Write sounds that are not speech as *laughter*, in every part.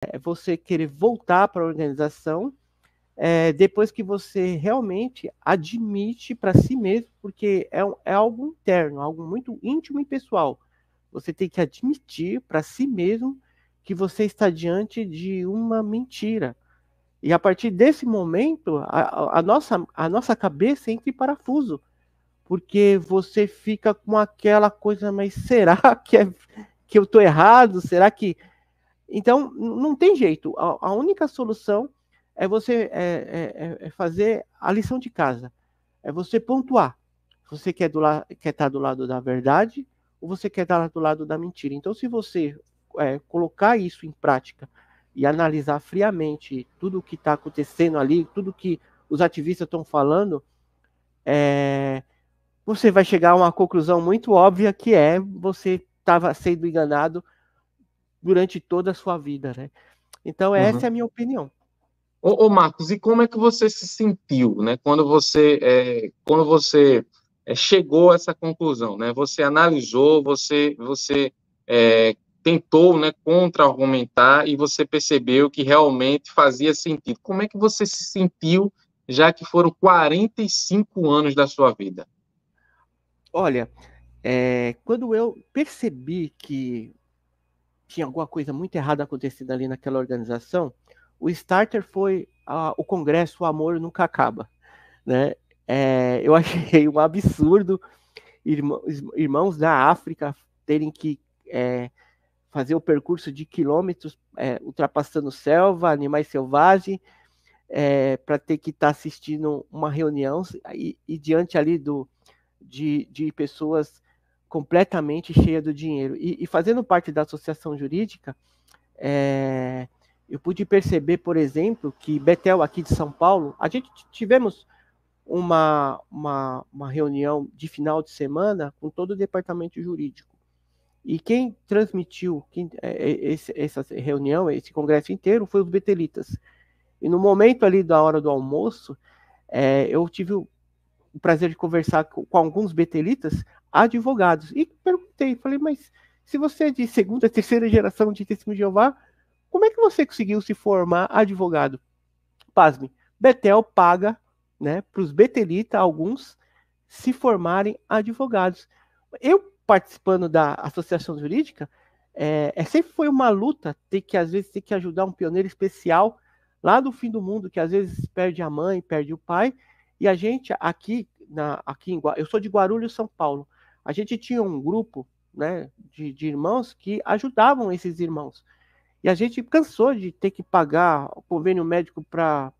é você querer voltar para a organização é, depois que você realmente admite para si mesmo, porque é, é, algo interno, algo muito íntimo e pessoal. Você tem que admitir para si mesmo que você está diante de uma mentira. E a partir desse momento, a, a nossa, a nossa cabeça entra em parafuso, porque você fica com aquela coisa, mas será *laughs* que, é, que eu estou errado? Será que então, não tem jeito. A, a única solução é você é, é, é, é fazer a lição de casa. É você pontuar. Você quer, do la, quer estar tá do lado da verdade ou você quer estar tá do lado da mentira. Então, se você é, colocar isso em prática e analisar friamente tudo o que está acontecendo ali, tudo que os ativistas estão falando, é, você vai chegar a uma conclusão muito óbvia que é você estava sendo enganado durante toda a sua vida, né? Então, uhum. essa é a minha opinião. Ô, ô, Marcos, e como é que você se sentiu, né? Quando você, é, quando você é, chegou a essa conclusão, né? Você analisou, você, você é, tentou, né, contra-argumentar e você percebeu que realmente fazia sentido. Como é que você se sentiu, já que foram 45 anos da sua vida? Olha, é, quando eu percebi que tinha alguma coisa muito errada acontecendo ali naquela organização, o starter foi a, o Congresso, o amor nunca acaba, né? É, eu *laughs* achei um absurdo irmãos, irmãos da África terem que é, fazer o percurso de quilômetros é, ultrapassando selva, animais selvagens, é, para ter que estar tá assistindo uma reunião e, e, diante ali do, de, de pessoas completamente cheia do dinheiro. E, e fazendo parte da associação jurídica, é, eu pude perceber, por exemplo, que Betel, aqui de São Paulo, a gente tivemos uma, uma, uma reunião de final de semana com todo o departamento jurídico. E quem transmitiu quem, é, é, esse, essa reunião, esse congresso inteiro, foi os betelitas. E no momento ali da hora do almoço, é, eu tive o, o prazer de conversar com, com, alguns betelitas, advogados. E perguntei, falei, mas se você é de segunda, terceira geração de testemunho de Jeová, como é que você conseguiu se formar advogado? Pasme, Betel paga né, para os Betelitas, alguns, se formarem advogados. Eu, participando da associação jurídica, é, é, sempre foi uma luta ter que, às vezes, ter que ajudar um pioneiro especial lá do fim do mundo, que às vezes perde a mãe, perde o pai, e a gente aqui, na, aqui em, eu sou de Guarulhos, São Paulo, a gente tinha um grupo né, de, de irmãos que ajudavam esses irmãos. E a gente cansou de ter que pagar o convênio médico para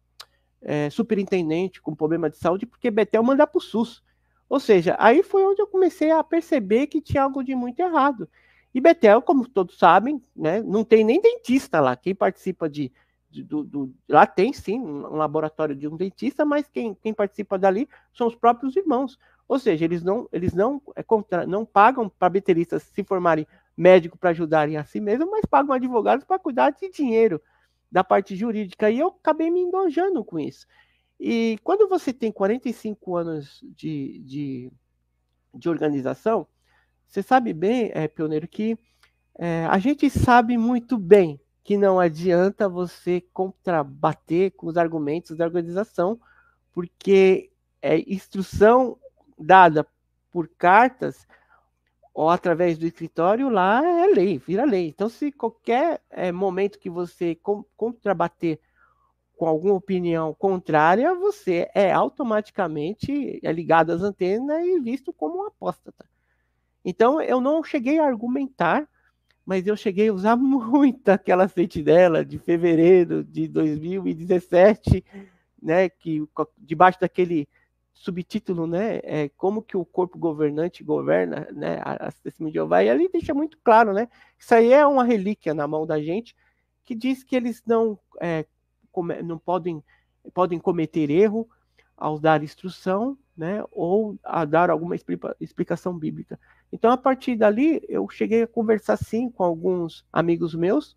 é, superintendente com problema de saúde, porque Betel manda para o SUS. Ou seja, aí foi onde eu comecei a perceber que tinha algo de muito errado. E Betel, como todos sabem, né, não tem nem dentista lá. Quem participa de. de do, do, lá tem sim um laboratório de um dentista, mas quem, quem participa dali são os próprios irmãos. Ou seja, eles não, eles não, é, contra, não pagam para beteristas se formarem médico para ajudarem a si mesmo, mas pagam advogados para cuidar de dinheiro da parte jurídica. E eu acabei me endojando com isso. E quando você tem 45 anos de, de, de organização, você sabe bem, é, pioneiro, que é, a gente sabe muito bem que não adianta você contrabater com os argumentos da organização, porque é, instrução dada por cartas ou através do escritório, lá é lei, vira lei. Então, se qualquer é, momento que você contrabater com alguma opinião contrária, você é automaticamente é ligado às antenas e visto como um apóstata. Então, eu não cheguei a argumentar, mas eu cheguei a usar *laughs* muito aquela sentinela de fevereiro de 2017, né, que debaixo daquele subtítulo, né, é como que o corpo governante governa, né, a medieval, e ali deixa muito claro, né, isso aí é uma relíquia na mão da gente, que diz que eles não, é, come, não podem, podem cometer erro ao dar instrução, né, ou a dar alguma explica, explicação bíblica. Então, a partir dali, eu cheguei a conversar, sim, com alguns amigos meus,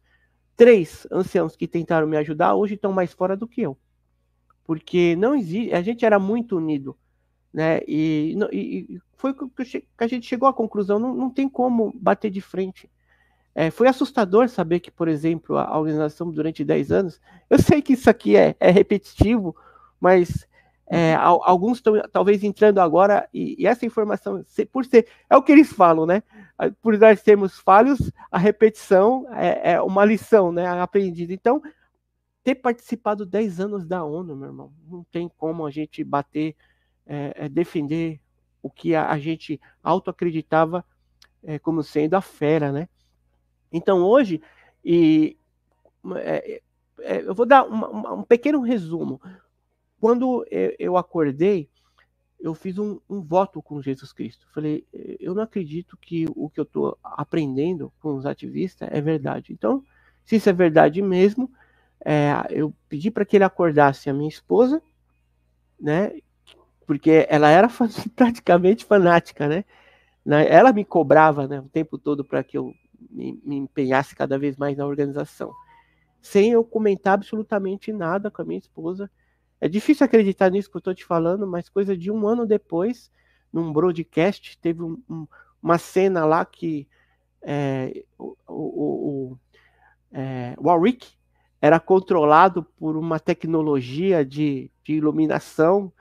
três anciãos que tentaram me ajudar, hoje estão mais fora do que eu porque não existe, a gente era muito unido, né? E, e foi que a gente chegou à conclusão, não, não tem como bater de frente. É, foi assustador saber que, por exemplo, a organização durante 10 anos, eu sei que isso aqui é, é repetitivo, mas é, alguns estão talvez entrando agora e, e, essa informação, por ser, é o que eles falam, né? Por nós termos falhos, a repetição é, é uma lição, né? Aprendida. Então, ter participado 10 anos da ONU, meu irmão. Não tem como a gente bater, é, defender o que a, a gente autoacreditava é, como sendo a fera, né? Então hoje, e é, eu vou dar uma, uma, um pequeno resumo. Quando eu acordei, eu fiz um, um, voto com Jesus Cristo. Falei, eu não acredito que o que eu estou aprendendo com os ativistas é verdade. Então, se isso é verdade mesmo, é, eu pedi para que ele acordasse a minha esposa, né? Porque ela era *laughs* praticamente fanática, né? Ela me cobrava né, o tempo todo para que eu me, me empenhasse cada vez mais na organização, sem eu comentar absolutamente nada com a minha esposa. É difícil acreditar nisso que eu estou te falando, mas coisa de um ano depois, num broadcast, teve um, um, uma cena lá que é, o, o, o, é, o era controlado por uma tecnologia de, de iluminação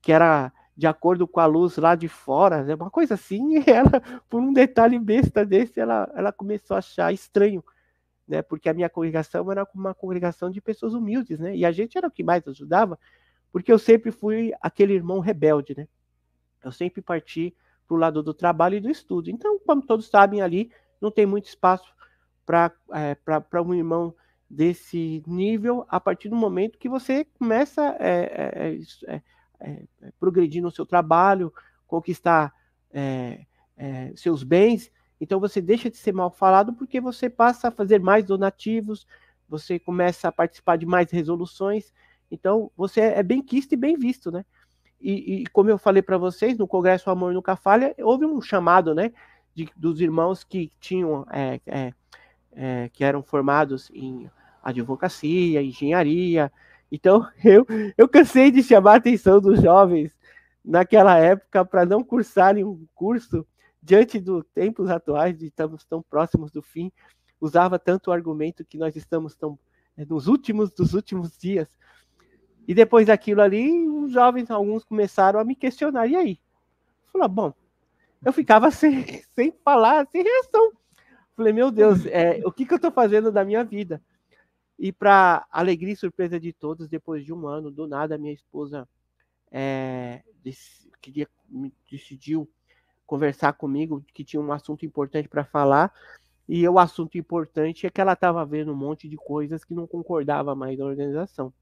que era de acordo com a luz lá de fora, é uma coisa assim, e *laughs* ela, por um detalhe besta desse, ela, ela começou a achar estranho, né? porque a minha congregação era uma congregação de pessoas humildes, né? e a gente era o que mais ajudava, porque eu sempre fui aquele irmão rebelde, né? eu sempre parti para o lado do trabalho e do estudo, então, como todos sabem ali, não tem muito espaço para é, um irmão desse nível a partir do momento que você começa é, é, é, progredir no seu trabalho, conquistar seus bens. Então você deixa de ser mal falado porque você passa a fazer mais donativos, você começa a participar de mais resoluções. Então você é bem quisto e bem visto, né? E, e como eu falei para vocês, no Congresso Amor Nunca Falha, houve um chamado, né? De, dos irmãos que tinham que eram formados em advocacia, engenharia. Então, *laughs* eu, eu cansei de chamar a atenção dos jovens naquela época para não cursarem um curso diante dos tempos atuais de estamos tão próximos do fim. Usava tanto o argumento que nós estamos tão eh, nos últimos dos últimos dias. E depois daquilo ali, os jovens, alguns começaram a me questionar. E aí? Falei, ah, bom, eu ficava *laughs* sem, sem falar, sem reação. Falei, meu Deus, é, o que, que eu estou fazendo da minha vida? E para alegria e surpresa de todos, depois de um ano, do nada, minha esposa é, eh, queria, decidiu conversar comigo, que tinha um assunto importante para falar. E o assunto importante é que ela estava vendo um monte de coisas que não concordava mais da organização.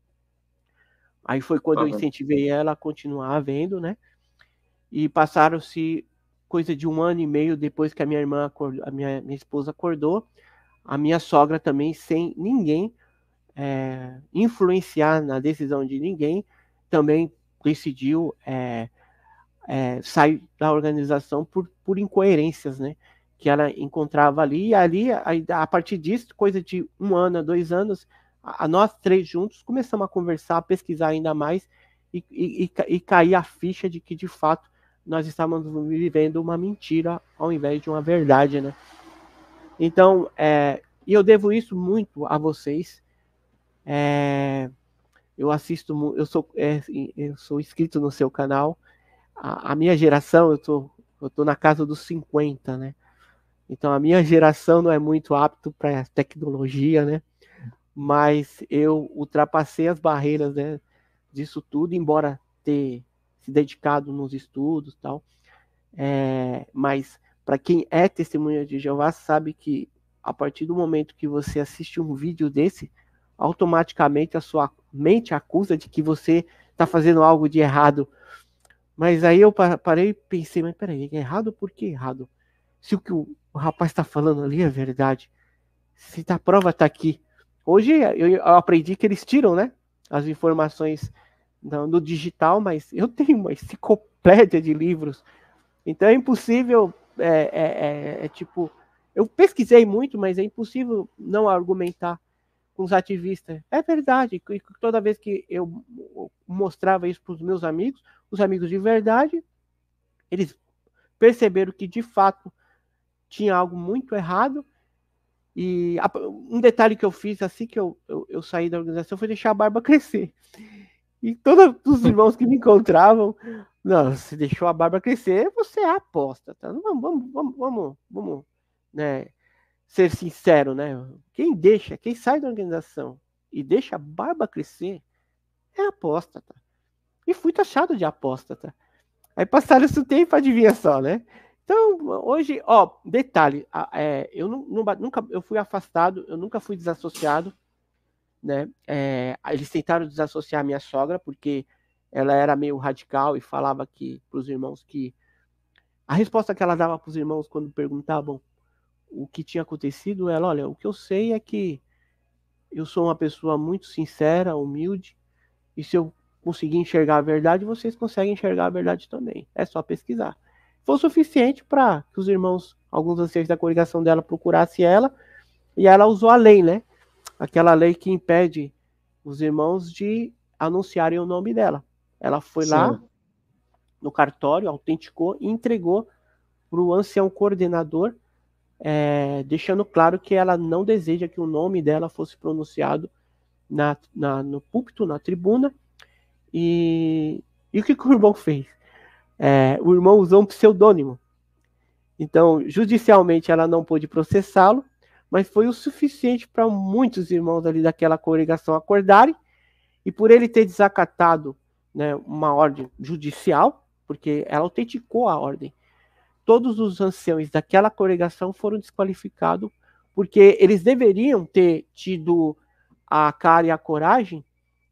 Aí foi quando uhum. eu incentivei ela a continuar vendo, né? E passaram-se coisa de um ano e meio depois que a minha irmã acordou, a minha, minha esposa acordou, a minha sogra também, sem ninguém, é, influenciar na decisão de ninguém, também decidiu é, é, sair da organização por, por incoerências, né? Que ela encontrava ali, e ali, a, a partir disso, coisa de um ano dois anos, a, a, nós três juntos começamos a conversar, a pesquisar ainda mais e, e, e, e cair a ficha de que, de fato, nós estávamos vivendo uma mentira ao invés de uma verdade, né? Então, é, e eu devo isso muito a vocês, é, eu assisto, eu sou, é, eu sou inscrito no seu canal. A, a, minha geração, eu tô, eu tô na casa dos 50, né? Então a minha geração não é muito apto para tecnologia, né? Mas eu ultrapassei as barreiras né, disso tudo, embora ter se dedicado nos estudos tal. É, mas para quem é testemunha de Jeová sabe que a partir do momento que você assiste um vídeo desse, automaticamente a sua mente acusa de que você está fazendo algo de errado. Mas aí eu parei e pensei, mas peraí, é errado por que errado? Se o que o rapaz está falando ali é verdade, se a prova está aqui. Hoje eu aprendi que eles tiram, né? As informações no digital, mas eu tenho uma enciclopédia de livros. Então é impossível, é, é, é, é tipo, eu pesquisei muito, mas é impossível não argumentar com os ativistas. É verdade. que toda vez que eu mostrava isso para os meus amigos, os amigos de verdade, eles perceberam que de fato tinha algo muito errado. E um detalhe que eu fiz assim que eu, eu, eu saí da organização foi deixar a barba *laughs* crescer. E todos os irmãos que me encontravam, não, se deixou a barba crescer, você é aposta, tá? Vamos, vamos, vamos, vamos, né? ser sincero, né? Quem deixa, quem sai da organização e deixa a barba crescer é apóstata. E fui taxado de apóstata. Aí passaram esse tempo, adivinha só, né? Então, hoje, ó, detalhe, é, eu nunca eu fui afastado, eu nunca fui desassociado, né? É, eles tentaram desassociar minha sogra, porque ela era meio radical e falava que para os irmãos que. A resposta que ela dava para os irmãos quando perguntavam o que tinha acontecido ela, olha, o que eu sei é que eu sou uma pessoa muito sincera, humilde, e se eu conseguir enxergar a verdade, vocês conseguem enxergar a verdade também. É só pesquisar. Foi o suficiente para que os irmãos, alguns anciãos da congregação dela procurassem ela, e ela usou a lei, né? Aquela lei que impede os irmãos de anunciarem o nome dela. Ela foi Sim. lá no cartório, autenticou e entregou para o ancião coordenador é, deixando claro que ela não deseja que o nome dela fosse pronunciado na, na no púlpito, na tribuna. E, e o que, que, o irmão fez? É, o irmão usou um pseudônimo. Então, judicialmente, ela não pôde processá-lo, mas foi o suficiente para muitos irmãos ali daquela congregação acordarem. E por ele ter desacatado né, uma ordem judicial, porque ela autenticou a ordem, todos os anciões daquela congregação foram desqualificados, porque eles deveriam ter tido a cara e a coragem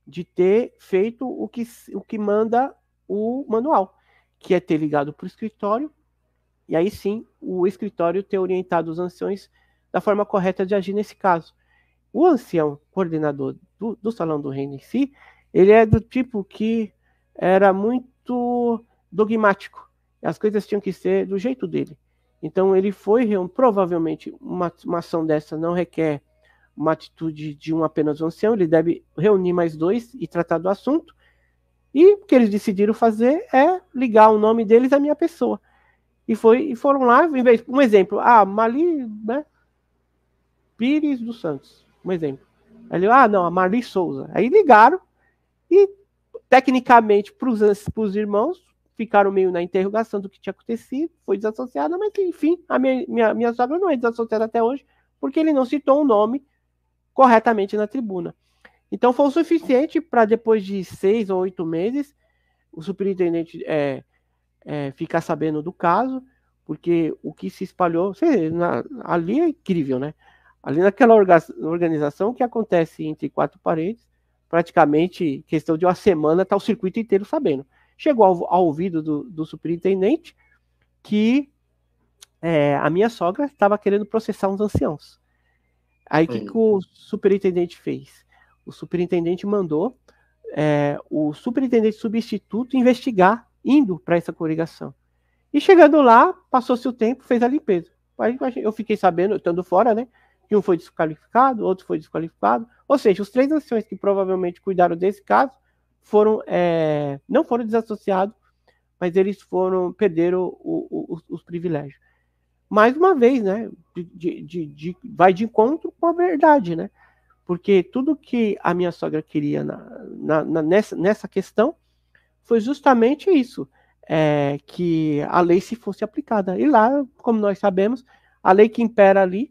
de ter feito o que, o que manda o manual, que é ter ligado para o escritório, e aí sim o escritório ter orientado os anciões da forma correta de agir nesse caso. O ancião coordenador do, do Salão do Reino em si, ele é do tipo que era muito dogmático as coisas tinham que ser do jeito dele. Então ele foi provavelmente uma, uma ação dessa não requer uma atitude de um apenas um ancião, ele deve reunir mais dois e tratar do assunto. E o que eles decidiram fazer é ligar o nome deles à minha pessoa. E, foi, e foram lá, vez, um exemplo, ah, Mali, né? Pires dos Santos, um exemplo. ele, ah, não, a Marli Souza. Aí ligaram e, tecnicamente, para os irmãos, ficaram meio na interrogação do que tinha acontecido, foi desassociada, mas enfim, a minha, minha, minha sogra não é desassociada até hoje, porque ele não citou o um nome corretamente na tribuna. Então foi o suficiente para depois de seis ou oito meses, o superintendente é, é, ficar sabendo do caso, porque o que se espalhou, sei, na, ali é incrível, né? Ali naquela organização que acontece entre quatro paredes, praticamente questão de uma semana, está o circuito inteiro sabendo. Chegou ao, ao ouvido do, do, superintendente que é, a minha sogra estava querendo processar uns anciãos. Aí o que, que o superintendente fez? O superintendente mandou é, o superintendente substituto investigar, indo para essa coligação. E chegando lá, passou-se o tempo, fez a limpeza. Aí eu fiquei sabendo, estando fora, né? Que um foi desqualificado, outro foi desqualificado. Ou seja, os três anciões que provavelmente cuidaram desse caso foram é, não foram desassociados, mas eles foram perderam o, o, os, os, privilégios. Mais uma vez, né, de, de, de, vai de encontro com a verdade, né? Porque tudo que a minha sogra queria na, na, na, nessa, nessa questão foi justamente isso, é, que a lei se fosse aplicada. E lá, como nós sabemos, a lei que impera ali,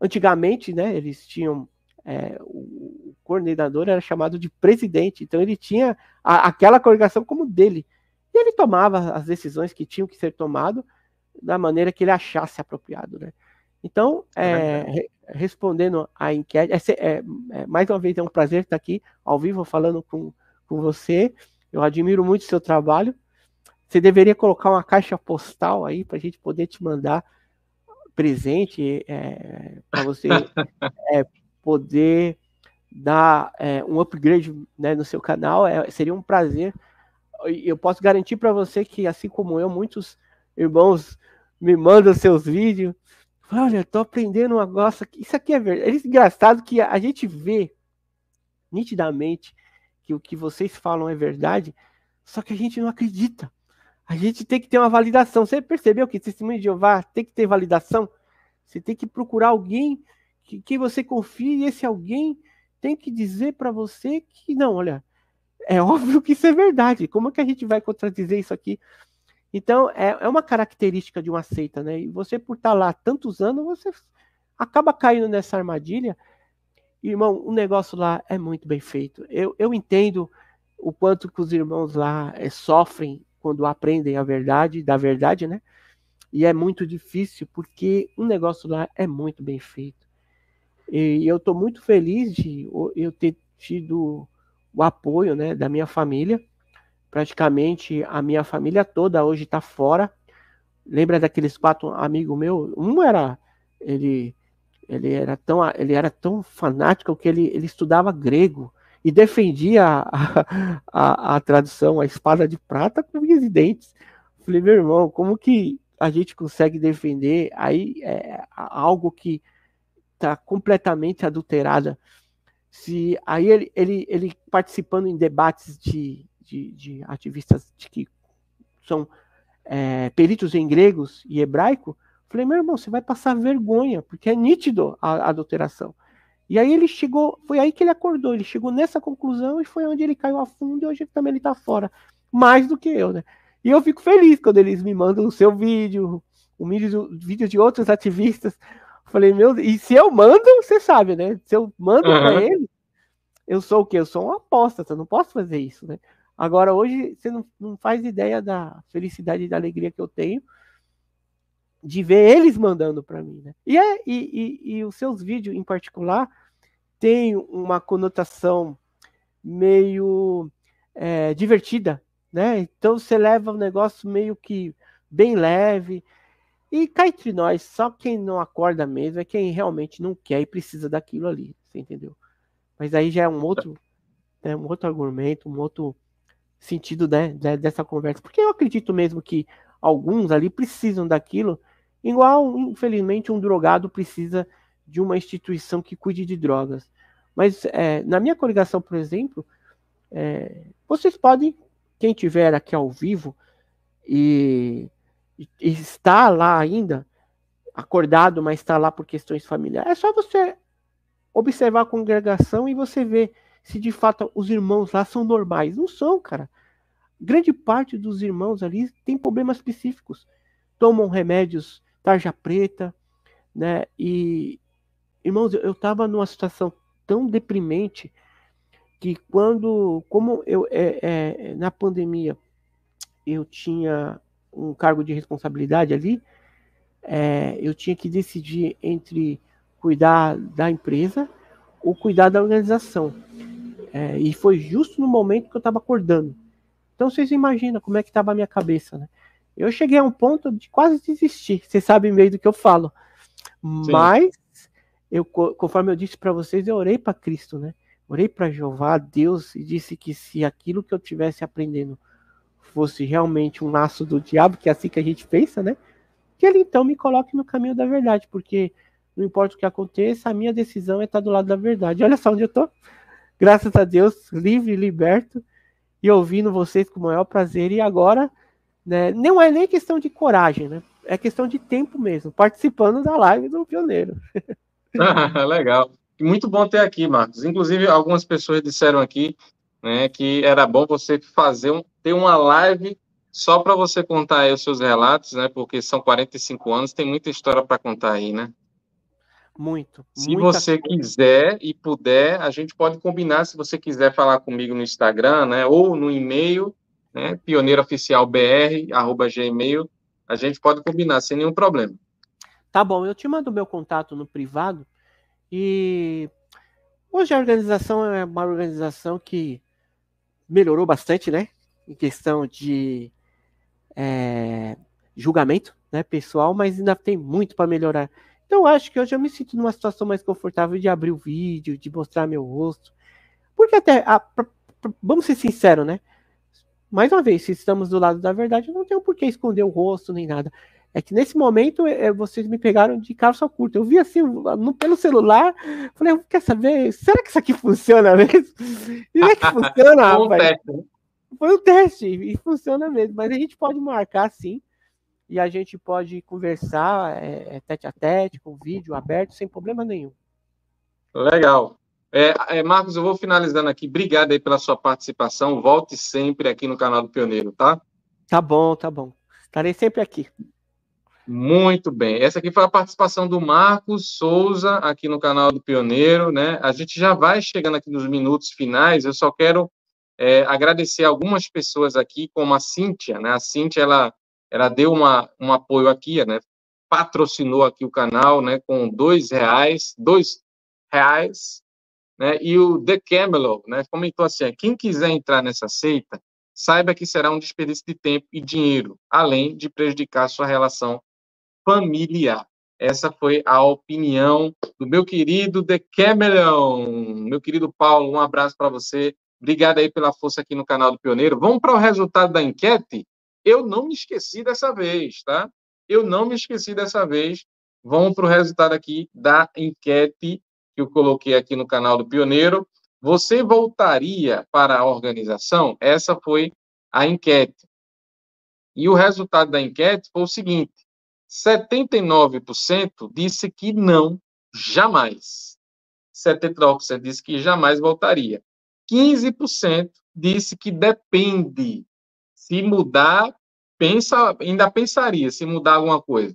antigamente, né, eles tinham é, o, coordenador era chamado de presidente, então ele tinha a, aquela coligação como dele. E ele tomava as decisões que tinham que ser tomadas da maneira que ele achasse apropriado. Né? Então, é, é re, respondendo à enquete, é, é, mais uma vez é um prazer estar aqui ao vivo falando com, com você. Eu admiro muito o seu trabalho. Você deveria colocar uma caixa postal aí para a gente poder te mandar presente é, para você *laughs* é, poder dar é, um upgrade né, no seu canal, é, seria um prazer. Eu posso garantir para você que, assim como eu, muitos irmãos me mandam seus vídeos. Olha, tô aprendendo um negócio. Isso aqui é verdade. É engraçado que a gente vê nitidamente que o que vocês falam é verdade, só que a gente não acredita. A gente tem que ter uma validação. Você percebeu que testemunho de Jeová tem que ter validação? Você tem que procurar alguém que, que você confie e esse alguém tem que dizer para você que não, olha, é *laughs* óbvio que isso é verdade. Como é que a gente vai contradizer isso aqui? Então, é, é uma característica de uma seita, né? E você, por estar tá lá tantos anos, você acaba caindo nessa armadilha. Irmão, o negócio lá é muito bem feito. Eu, eu entendo o quanto que os irmãos lá é, sofrem quando aprendem a verdade, da verdade, né? E é muito difícil porque o negócio lá é muito bem feito. E eu estou muito feliz de eu ter tido o apoio né, da minha família. Praticamente a minha família toda hoje está fora. Lembra daqueles quatro amigos meus? Um era ele ele era tão ele era tão fanático que ele, ele estudava grego e defendia a, a, a tradução a espada de prata com unhas dentes. Falei meu irmão, como que a gente consegue defender aí é, algo que está completamente adulterada. Se aí ele, ele, ele participando em debates de, de, de ativistas de que são é, peritos em gregos e hebraico, falei, meu irmão, você vai passar vergonha, porque é nítido a, a adulteração. E aí ele chegou, foi aí que ele acordou, ele chegou nessa conclusão e foi onde ele caiu a fundo e hoje também ele está fora, mais do que eu, né? E eu fico feliz quando eles me mandam o seu vídeo, o vídeo, vídeo de outros ativistas, Falei, meu e se eu mando, você sabe, né? Se eu mando uhum. pra ele, eu sou o quê? Eu sou uma aposta, eu não posso fazer isso, né? Agora, hoje, você não, não faz ideia da felicidade e da alegria que eu tenho de ver eles mandando para mim, né? E, é, e, e, e os seus vídeos, em particular, tem uma conotação meio é, divertida, né? Então você leva o um negócio meio que bem leve, e cai entre nós, só quem não acorda mesmo é quem realmente não quer e precisa daquilo ali, você entendeu? Mas aí já é um outro, né, um outro argumento, um outro sentido né, dessa conversa. Porque eu acredito mesmo que alguns ali precisam daquilo, igual, infelizmente, um drogado precisa de uma instituição que cuide de drogas. Mas é, na minha coligação, por exemplo, é, vocês podem, quem tiver aqui ao vivo e e, está lá ainda, acordado, mas está lá por questões familiares, é só você observar a congregação e você ver se de fato os irmãos lá são normais. Não são, cara. Grande parte dos irmãos ali tem problemas específicos. Tomam remédios tarja preta, né? E, irmãos, eu estava numa situação tão deprimente que quando, como eu, é, é, na pandemia, eu tinha um cargo de responsabilidade ali, é, eu tinha que decidir entre cuidar da empresa ou cuidar da organização. É, e foi justo no momento que eu estava acordando. Então vocês imaginam como é que estava a minha cabeça, né? Eu cheguei a um ponto de quase desistir. Vocês sabem meio do que eu falo. Sim. Mas eu, conforme eu disse para vocês, eu orei para Cristo, né? Orei para Jeová, Deus, e disse que se aquilo que eu tivesse aprendendo fosse realmente um laço do diabo, que é assim que a gente pensa, né? Que ele então me coloque no caminho da verdade, porque não importa o que aconteça, a minha decisão é estar tá do lado da verdade. Olha só onde eu tô. Graças a Deus, livre, liberto e ouvindo vocês com o maior prazer. E agora, né, não é nem questão de coragem, né? É questão de tempo mesmo, participando da live do Pioneiro. *laughs* Ah, legal. Muito bom ter aqui, Marcos. Inclusive, algumas pessoas disseram aqui né, que era bom você fazer um, ter uma live só para você contar aí os seus relatos, né? Porque são 45 anos, tem muita história para contar aí, né? Muito. Se você coisa. quiser e puder, a gente pode combinar. Se você quiser falar comigo no Instagram, né? Ou no e-mail, né? gmail. a gente pode combinar sem nenhum problema. Tá bom, eu te mando meu contato no privado e hoje a organização é uma organização que melhorou bastante, né? em questão de é, julgamento né, pessoal, mas ainda tem muito para melhorar. Então acho que hoje eu me sinto numa situação mais confortável de abrir o vídeo, de mostrar meu rosto. Porque até, a, pra, pra, vamos ser sinceros, né? Mais uma vez, se estamos do lado da verdade, eu não tenho por que esconder o rosto nem nada. É que nesse momento é, é vocês me pegaram de calça curta. Eu vi assim no, pelo celular, falei, quer saber? Será que isso aqui *laughs* funciona mesmo? Será é que funciona, rapaz? Né? foi um teste e funciona mesmo. Mas a gente pode marcar sim e a gente pode conversar é, é, tete a tete, com vídeo aberto, sem problema nenhum. Legal. É, é, Marcos, eu vou finalizando aqui. Obrigado aí pela sua participação. Volte sempre aqui no canal do Pioneiro, tá? Tá bom, tá bom. Estarei sempre aqui. Muito bem. Essa aqui foi a participação do Marcos Souza aqui no canal do Pioneiro, né? A gente já vai chegando aqui nos minutos finais. Eu só quero é, agradecer algumas pessoas aqui, como a Cíntia, né? A Cíntia, ela, ela deu uma, um apoio aqui, né? Patrocinou aqui o canal, né? Com dois reais, dois reais, né? E o The Camelot, né? Comentou assim, quem quiser entrar nessa seita, saiba que será um desperdício de tempo e dinheiro, além de prejudicar sua relação familiar. Essa foi a opinião do meu querido The Cameron. Meu querido Paulo, um abraço para você. Obrigado aí pela força aqui no canal do Pioneiro. Vamos para o resultado da enquete? Eu não me esqueci dessa vez, tá? Eu não me esqueci dessa vez. Vamos para o resultado aqui da enquete que eu coloquei aqui no canal do Pioneiro. Você voltaria para a organização? Essa foi a enquete. E o resultado da enquete foi o seguinte: 79% disse que não, jamais. 79% disse que jamais voltaria. 15% disse que depende. Se mudar, pensa, ainda pensaria se mudar alguma coisa.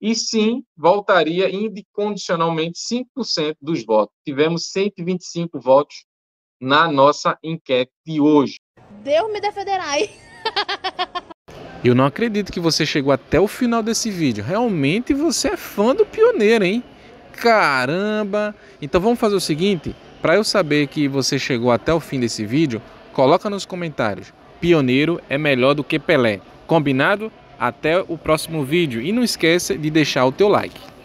E sim, voltaria incondicionalmente 5% dos votos. Tivemos 125 votos na nossa enquete de hoje. Deus me defenderai. *laughs* Eu não acredito que você chegou até o final desse vídeo. Realmente você é fã do pioneiro, hein? Caramba! Então vamos fazer o seguinte, para eu saber que você chegou até o fim desse vídeo, coloca nos comentários. Pioneiro é melhor do que Pelé. Combinado? Até o próximo vídeo e não esqueça de deixar o teu like.